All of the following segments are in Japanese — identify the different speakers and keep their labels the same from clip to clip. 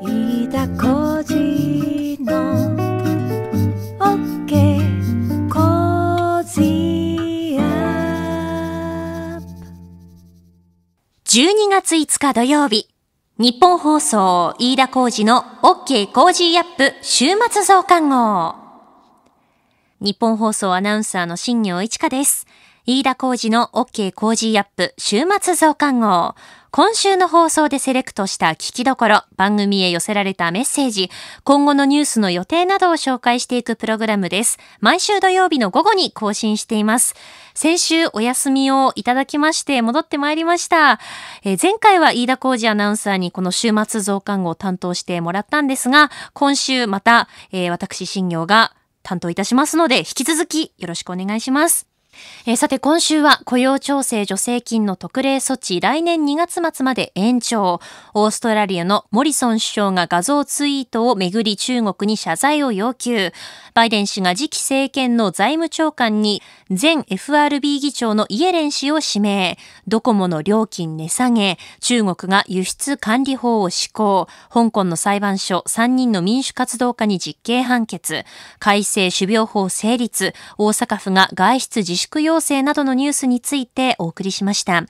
Speaker 1: 飯田浩二の OK コージーアップ。12月5日土曜日日本放送飯田浩二のオッケー、コージーアップ週末増刊号日本放送アナウンサーの新業一華です飯田浩二の OK 工事アップ週末増刊号。今週の放送でセレクトした聞きどころ、番組へ寄せられたメッセージ、今後のニュースの予定などを紹介していくプログラムです。毎週土曜日の午後に更新しています。先週お休みをいただきまして戻ってまいりました。え前回は飯田浩二アナウンサーにこの週末増刊号を担当してもらったんですが、今週また、えー、私新業が担当いたしますので、引き続きよろしくお願いします。えー、さて今週は雇用調整助成金の特例措置来年2月末まで延長。オーストラリアのモリソン首相が画像ツイートをめぐり中国に謝罪を要求。バイデン氏が次期政権の財務長官に前 FRB 議長のイエレン氏を指名。ドコモの料金値下げ。中国が輸出管理法を施行。香港の裁判所3人の民主活動家に実刑判決。改正種苗法成立。大阪府が外出自粛要請などのニュースについてお送りしました。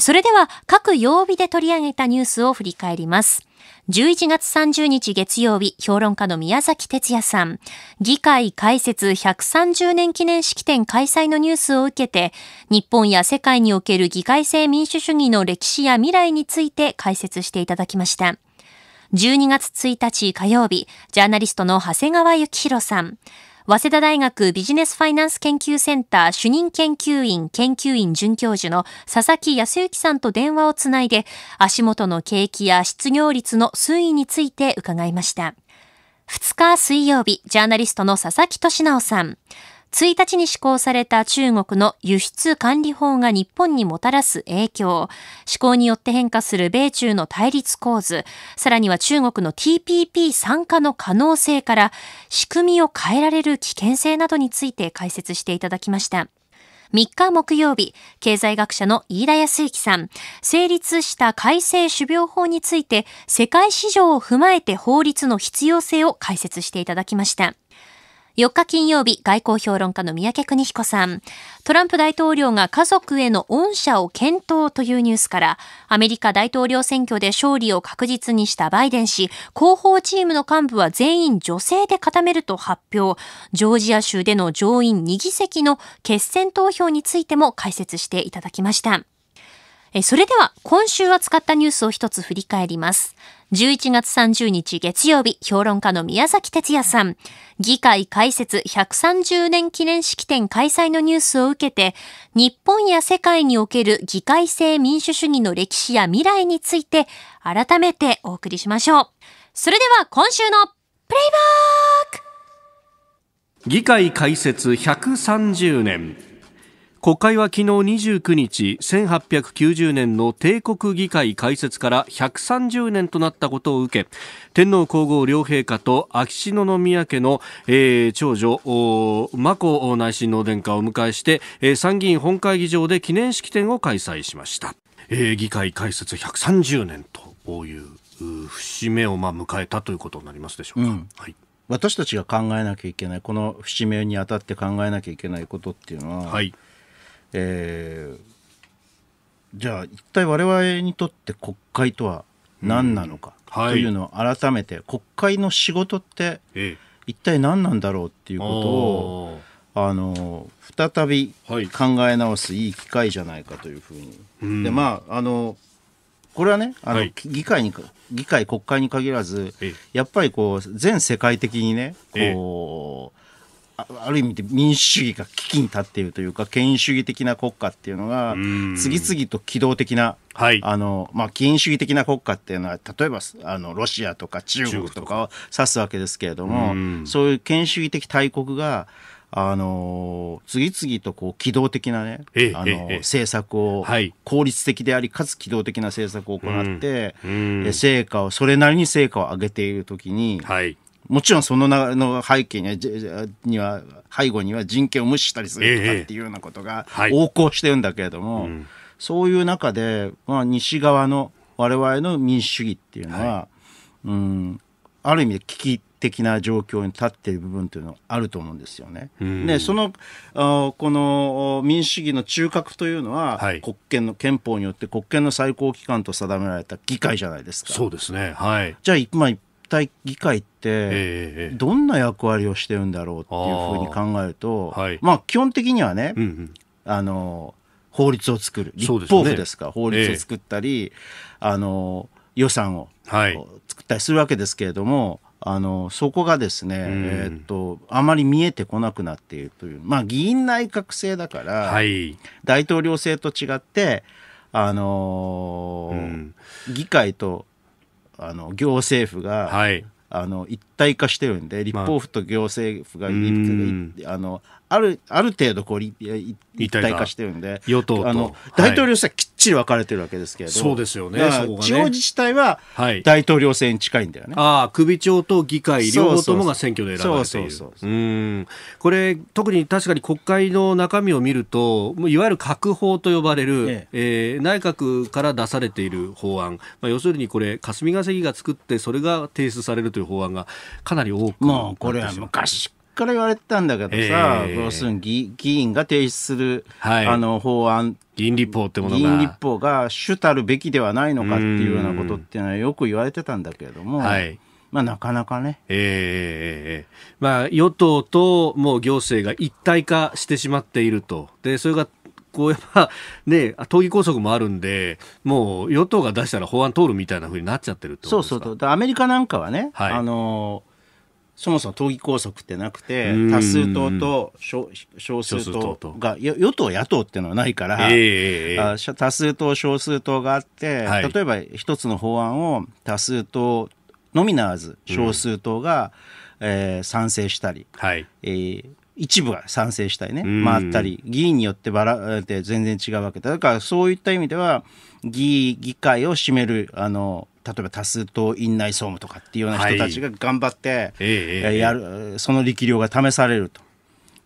Speaker 1: それでは各曜日で取り上げたニュースを振り返ります。11月30日月曜日、評論家の宮崎哲也さん、議会開設130年記念式典開催のニュースを受けて、日本や世界における議会制民主主義の歴史や未来について解説していただきました。12月1日火曜日、ジャーナリストの長谷川幸宏さん、早稲田大学ビジネスファイナンス研究センター主任研究員研究員准教授の佐々木康之さんと電話をつないで、足元の景気や失業率の推移について伺いました。2日水曜日、ジャーナリストの佐々木俊直さん。1日に施行された中国の輸出管理法が日本にもたらす影響、施行によって変化する米中の対立構図、さらには中国の TPP 参加の可能性から、仕組みを変えられる危険性などについて解説していただきました。3日木曜日、経済学者の飯田康之さん、成立した改正種苗法について、世界市場を踏まえて法律の必要性を解説していただきました。4日金曜日、外交評論家の三宅邦彦さん。トランプ大統領が家族への恩赦を検討というニュースから、アメリカ大統領選挙で勝利を確実にしたバイデン氏、広報チームの幹部は全員女性で固めると発表、ジョージア州での上院2議席の決選投票についても解説していただきました。えそれでは今週扱ったニュースを一つ振り返ります。11月30日月曜日、評論家の宮崎哲也さん、議会開設130年記念式典開催のニュースを受けて、日本や世界における議会制民主主義の歴史や未来について、改めてお送りしましょう。それでは今週のプレイバ
Speaker 2: ック議会開設130年。国会は昨日29日1890年の帝国議会開設から130年となったことを受け天皇皇后両陛下と秋篠宮家の、えー、長女眞子内親王殿下を迎えして、えー、参議院本会議場で記念式典を開催しました、えー、議会開設130年という節目をまあ迎えたということになりますでしょうか。うん、はい私たちが考えなきゃいけないこの
Speaker 3: 節目にあたって考えなきゃいけないことっていうのは、はい、えー、じゃあ一体我々にとって国会とは何なのか、はい、というのを改めて国会の仕事って一体何なんだろうっていうことを、あの再び考え直すいい機会じゃないかというふうに、うん、でまああのこれはねあの、はい、議会に議会国会に限らずやっぱりこう全世界的にねこう、ある意味で民主主義が危機に立っているというか、権威主義的な国家っていうのが、次々と機動的な、はい、あの、まあ、権威主義的な国家っていうのは、例えば、あの、ロシアとか中国とかを指すわけですけれども、そういう権威主義的大国が、あの次々とこう機動的なね、あの、政策を、はい、効率的であり、かつ機動的な政策を行って、成果を、それなりに成果を上げているときに、はい、もちろんそのなの背景にはには背後には人権を無視したりするとかっていうようなことが横行してるんだけれども、えはいうん、そういう中で、まあ、西側の我々の民主主義っていうのは、はい、うんある意味で危機的な状況に立っている部分というのはあると思うんですよね。うん、でそのあこの民主主義の中核というのは、はい、国権の憲法によって国権の最高機関と定められた議会じゃないですか。そうですね、はい、じゃあ、まあ、体議会ってどんな役割をしてるんだろうっていうふうに考えると、はい、まあ基本的にはね、うんうん、あの法律を作る立法府ですか、ね、法律を作ったり、あの予算を作ったりするわけですけれども、あのそこがですね、うん、えー、っとあまり見えてこなくなっているという、まあ、議員内閣制だから、はい、大統領制と違って、あのうん、議会とあの行政府が、はい、あの一体化してるんで立法府と行政府が、あのあるある程度こう一体化してるんで与党あの大統領選はきっちり分かれてるわけですけれど、はい、そうですよね地方自治体は大統領選に近いんだよね、
Speaker 2: はい、ああ首長と議会両方ともが選挙で選ばれているこれ特に確かに国会の中身を見るといわゆる閣法と呼ばれる、ええー、内閣から出されている法案、まあ、要するにこれ霞が関が作ってそれが提出されるという法案がかなり多くまあこれは昔
Speaker 3: から言われてたんだけどさ、えー、要する
Speaker 2: に議員が提出する、はい、あの法案議員立法ってものが議員立
Speaker 3: 法が主たるべきではないのかっていうようなことっていうのはよく言われてたんだけ
Speaker 2: れども。はい
Speaker 3: まあ、なかなかね。
Speaker 2: ええー、まあ、与党ともう行政が一体化してしまっていると。で、それがこうやっぱね、党議拘束もあるんで、もう与党が出したら法案通るみたいなふうになっちゃってるそうそうアメリカなんかはね、はい、あのーそもそも党議拘束ってなくて、多数党
Speaker 3: と少数党が、与党、野党っていうのはないから、
Speaker 2: え
Speaker 3: ー、多数党、少数党があって、はい、例えば一つの法案を多数党のみならず、少数党が、うん、えー、賛成したり、はいえー、一部が賛成したりね、回ったり、議員によってばらって全然違うわけだ。だからそういった意味では、議議会を占める、あの、例えば多数党院内総務とかっていうような人たちが頑張って、はい、やる、その力量が試されると。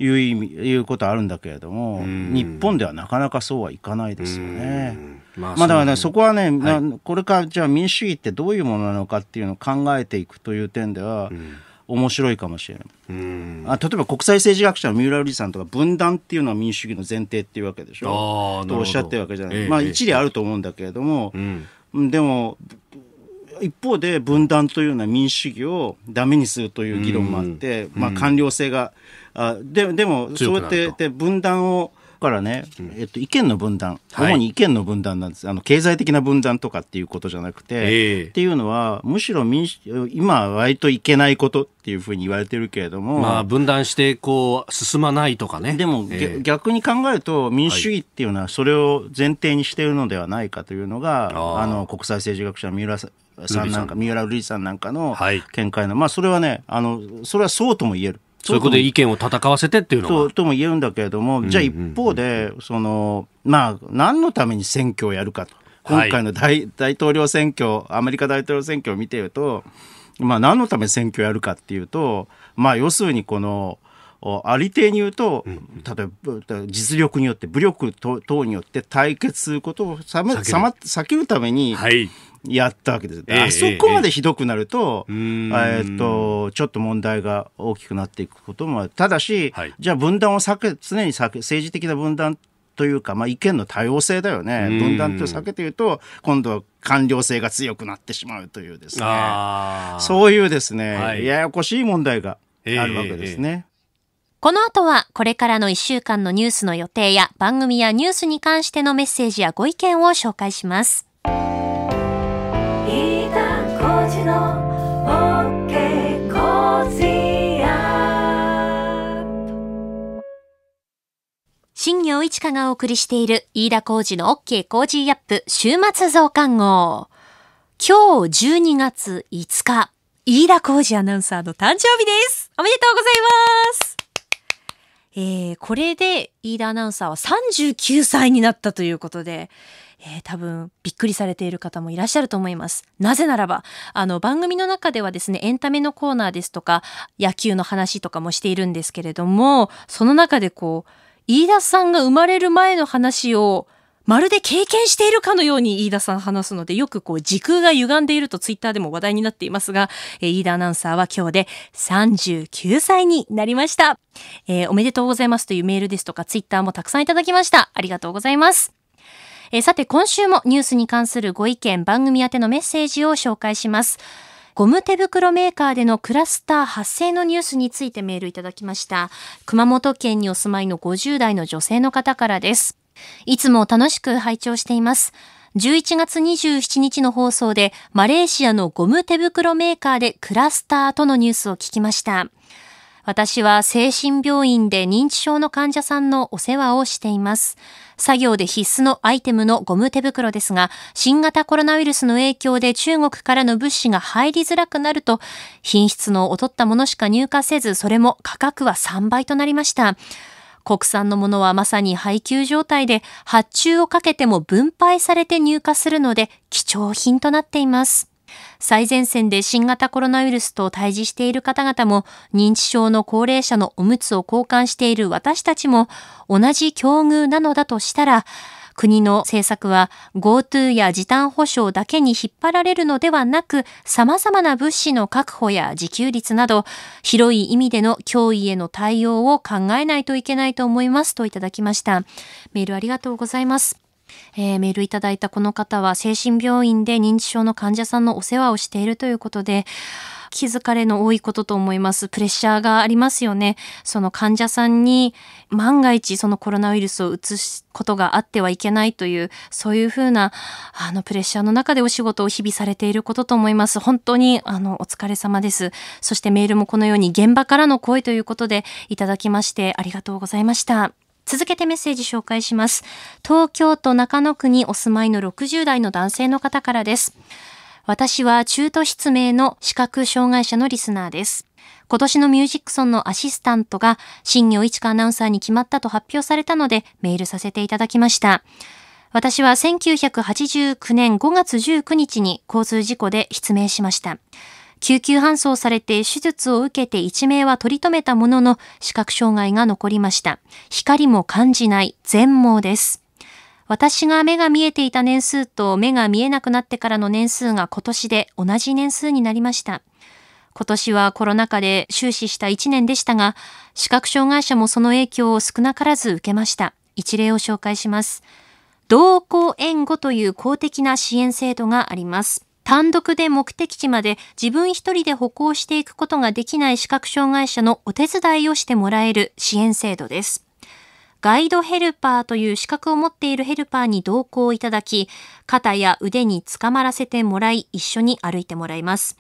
Speaker 3: いう意味いうことあるんだけれども、日本ではなかなかそうはいかないですよね。まあ、まだからね、そこはね、はい、これからじゃあ民主主義ってどういうものなのかっていうのを考えていくという点では、面白いかもしれない、あ例えば国際政治学者の三浦瑠麗さんとか分断っていうのは民主主義の前提っていうわけでしょとおっしゃってるわけじゃない、ええ、まあ一理あると思うんだけれども、えうん、でも一方で分断というような民主主義をダメにするという議論もあって、まあ、官僚性が、あででも、そうやって分断をからね、えっと、意見の分断、主に意見の分断なんですあの経済的な分断とかっていうことじゃなくて、えー、っていうのはむしろ民主今割といけないことっていうふうに言われてるけれども、まあ、
Speaker 2: 分断してこう進まないとかねでも、えー、逆に考えると民主主義っていうのはそれを前
Speaker 3: 提にしているのではないかというのが、はい、あの国際政治学者の三浦さ
Speaker 2: んなんか
Speaker 3: 三浦瑠麗さんなんかの見解の、はい、まあそれはねあのそれはそうとも言える。そういうことで意
Speaker 2: 見を戦わせてっていうの
Speaker 3: は。ととも言えるんだけれども、じゃあ一方で、その、まあ、何のために選挙をやるかと。今回の大大統領選挙、アメリカ大統領選挙を見てると、まあ、何のため選挙をやるかっていうと、まあ、要するにこの、ありていに言うと、例えば実力によって武力等によって対決することをさま避けるために、やったわけです、えあそこまでひどくなると,、えー、っとちょっと問題が大きくなっていくこともただし、はい、じゃあ分断を避け常に避け政治的な分断というか、まあ、意見の多様性だよね分断と避けて言うと今度は官僚性が強くなってしまうというですねそういうですね、はい、ややこしい問題が
Speaker 2: あるわけです
Speaker 3: ね。えー
Speaker 1: この後はこれからの1週間のニュースの予定や番組やニュースに関してのメッセージやご意見を紹介します。飯田浩のー新業一華がお送りしている飯田浩二の OK ケージーアップ週末増刊号。今日12月5日、飯田浩二アナウンサーの誕生日です。おめでとうございます。えー、これで飯田アナウンサーは39歳になったということで、えー、多分びっくりされている方もいらっしゃると思います。なぜならば、あの番組の中ではですね、エンタメのコーナーですとか、野球の話とかもしているんですけれども、その中でこう、飯田さんが生まれる前の話をまるで経験しているかのように飯田さん話すのでよくこう時空が歪んでいるとツイッターでも話題になっていますが、えー、飯田アナウンサーは今日で39歳になりました、えー、おめでとうございますというメールですとかツイッターもたくさんいただきましたありがとうございますえさて今週もニュースに関するご意見番組宛てのメッセージを紹介しますゴム手袋メーカーでのクラスター発生のニュースについてメールいただきました熊本県にお住まいの50代の女性の方からですいつも楽しく拝聴しています。11月27日の放送でマレーシアのゴム手袋メーカーでクラスターとのニュースを聞きました。私は精神病院で認知症の患者さんのお世話をしています。作業で必須のアイテムのゴム手袋ですが、新型コロナウイルスの影響で中国からの物資が入りづらくなると、品質の劣ったものしか入荷せず、それも価格は3倍となりました。国産のものはまさに配給状態で、発注をかけても分配されて入荷するので、貴重品となっています。最前線で新型コロナウイルスと対峙している方々も、認知症の高齢者のおむつを交換している私たちも、同じ境遇なのだとしたら、国の政策は GoTo や時短保障だけに引っ張られるのではなく、様々な物資の確保や自給率など、広い意味での脅威への対応を考えないといけないと思いますといただきました。メールありがとうございます。えー、メールいただいたこの方は精神病院で認知症の患者さんのお世話をしているということで、気づかれの多いことと思います。プレッシャーがありますよね。その患者さんに万が一そのコロナウイルスをうつすことがあってはいけないという、そういうふうなあのプレッシャーの中でお仕事を日々されていることと思います。本当にあのお疲れ様です。そしてメールもこのように現場からの声ということでいただきましてありがとうございました。続けてメッセージ紹介します。東京都中野区にお住まいの60代の男性の方からです。私は中途失明の視覚障害者のリスナーです。今年のミュージックソンのアシスタントが新業一華アナウンサーに決まったと発表されたのでメールさせていただきました。私は1989年5月19日に交通事故で失明しました。救急搬送されて手術を受けて一命は取り留めたものの視覚障害が残りました。光も感じない全盲です。私が目が見えていた年数と目が見えなくなってからの年数が今年で同じ年数になりました。今年はコロナ禍で終始した1年でしたが、視覚障害者もその影響を少なからず受けました。一例を紹介します。同行援護という公的な支援制度があります。単独で目的地まで自分一人で歩行していくことができない視覚障害者のお手伝いをしてもらえる支援制度です。ガイドヘルパーという資格を持っているヘルパーに同行いただき、肩や腕につかまらせてもらい、一緒に歩いてもらいます。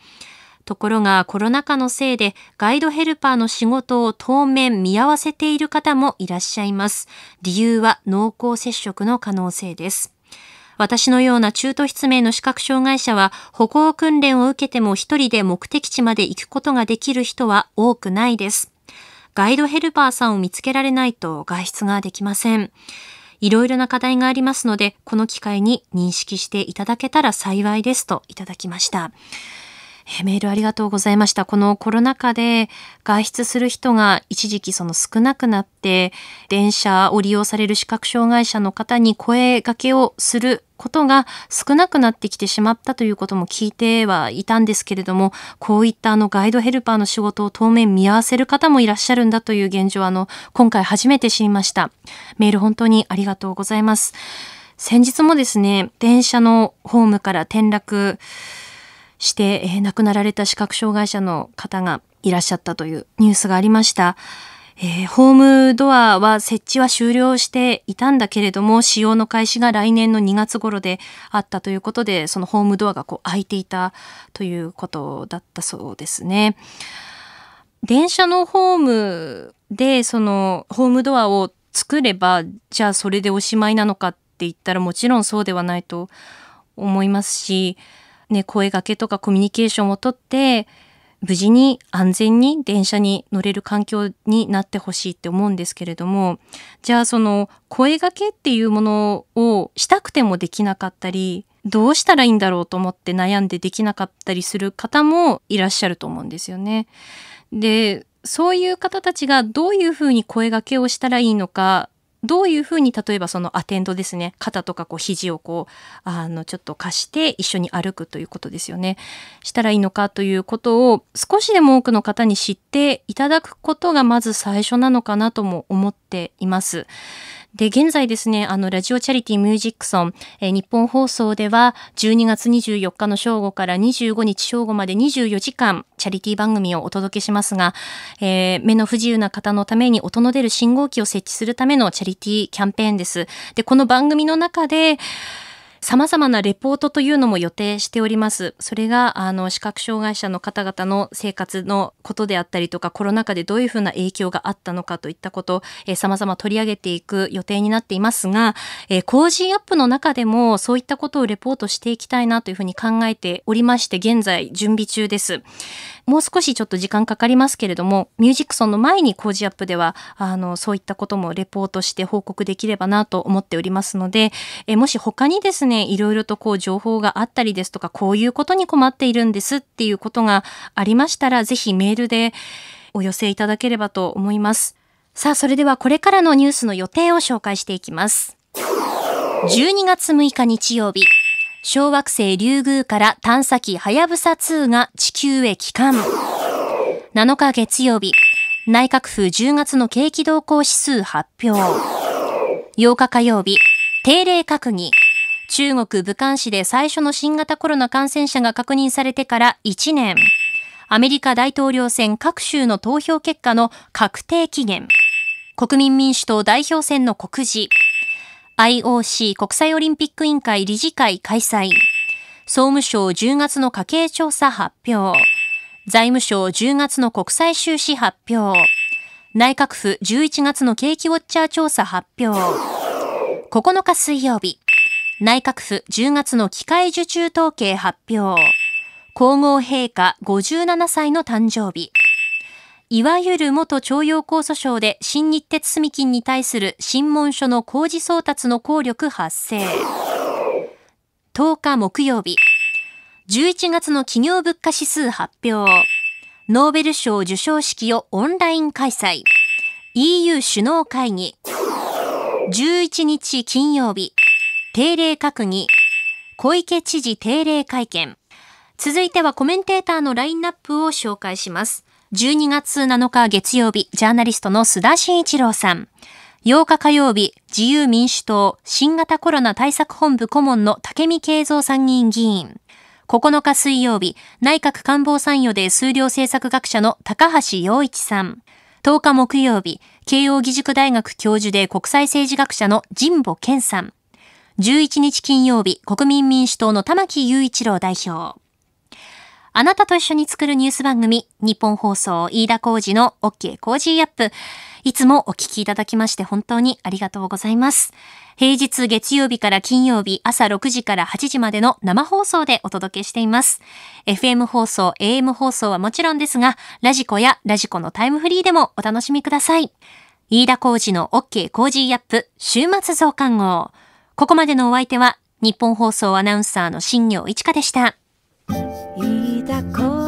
Speaker 1: ところがコロナ禍のせいでガイドヘルパーの仕事を当面見合わせている方もいらっしゃいます。理由は濃厚接触の可能性です。私のような中途失明の視覚障害者は歩行訓練を受けても一人で目的地まで行くことができる人は多くないです。ガイドヘルパーさんを見つけられないと外出ができません。いろいろな課題がありますので、この機会に認識していただけたら幸いですといただきました。えメールありがとうございました。このコロナ禍で外出する人が一時期その少なくなって、電車を利用される視覚障害者の方に声がけをすることが少なくなってきてしまったということも聞いてはいたんですけれども、こういったあのガイドヘルパーの仕事を当面見合わせる方もいらっしゃるんだという現状あの、今回初めて知りました。メール本当にありがとうございます。先日もですね、電車のホームから転落、して、えー、亡くなられた視覚障害者の方がいらっしゃったというニュースがありました。えー、ホームドアは設置は終了していたんだけれども、使用の開始が来年の2月頃であったということで、そのホームドアがこう開いていたということだったそうですね。電車のホームで、そのホームドアを作れば、じゃあそれでおしまいなのかって言ったらもちろんそうではないと思いますし、ね、声がけとかコミュニケーションをとって、無事に安全に電車に乗れる環境になってほしいって思うんですけれども、じゃあその声がけっていうものをしたくてもできなかったり、どうしたらいいんだろうと思って悩んでできなかったりする方もいらっしゃると思うんですよね。で、そういう方たちがどういうふうに声がけをしたらいいのかどういうふうに例えばそのアテンドですね肩とかこう肘をこうあのちょっと貸して一緒に歩くということですよねしたらいいのかということを少しでも多くの方に知っていただくことがまず最初なのかなとも思っています。で、現在ですね、あの、ラジオチャリティミュージックソン、えー、日本放送では、12月24日の正午から25日正午まで24時間、チャリティ番組をお届けしますが、えー、目の不自由な方のために音の出る信号機を設置するためのチャリティキャンペーンです。で、この番組の中で、様々なレポートというのも予定しております。それが、あの、視覚障害者の方々の生活のことであったりとか、コロナ禍でどういうふうな影響があったのかといったこと、えー、様々取り上げていく予定になっていますが、えー、工事アップの中でもそういったことをレポートしていきたいなというふうに考えておりまして、現在準備中です。もう少しちょっと時間かかりますけれども、ミュージックソンの前に工事アップでは、あの、そういったこともレポートして報告できればなと思っておりますので、えもし他にですね、いろいろとこう情報があったりですとか、こういうことに困っているんですっていうことがありましたら、ぜひメールでお寄せいただければと思います。さあ、それではこれからのニュースの予定を紹介していきます。12月6日日曜日。小惑星リュウグウから探査機はやぶさ2が地球へ帰還。7日月曜日、内閣府10月の景気動向指数発表。8日火曜日、定例閣議。中国武漢市で最初の新型コロナ感染者が確認されてから1年。アメリカ大統領選各州の投票結果の確定期限。国民民主党代表選の告示。IOC 国際オリンピック委員会理事会開催。総務省10月の家計調査発表。財務省10月の国際収支発表。内閣府11月の景気ウォッチャー調査発表。9日水曜日。内閣府10月の機械受注統計発表。皇后陛下57歳の誕生日。いわゆる元徴用工訴訟で新日鉄住金に対する新聞書の工事送達の効力発生。10日木曜日、11月の企業物価指数発表。ノーベル賞受賞式をオンライン開催。EU 首脳会議。11日金曜日、定例閣議。小池知事定例会見。続いてはコメンテーターのラインナップを紹介します。12月7日月曜日、ジャーナリストの須田慎一郎さん。8日火曜日、自由民主党新型コロナ対策本部顧問の武見敬三参議院議員。9日水曜日、内閣官房参与で数量政策学者の高橋洋一さん。10日木曜日、慶應義塾大学教授で国際政治学者の神保健さん。11日金曜日、国民民主党の玉木雄一郎代表。あなたと一緒に作るニュース番組、日本放送飯田浩二の OK 工事アップ。いつもお聞きいただきまして本当にありがとうございます。平日月曜日から金曜日朝6時から8時までの生放送でお届けしています。FM 放送、AM 放送はもちろんですが、ラジコやラジコのタイムフリーでもお楽しみください。飯田浩二の OK 工事アップ週末増刊号。ここまでのお相手は日本放送アナウンサーの新業一花でした。いた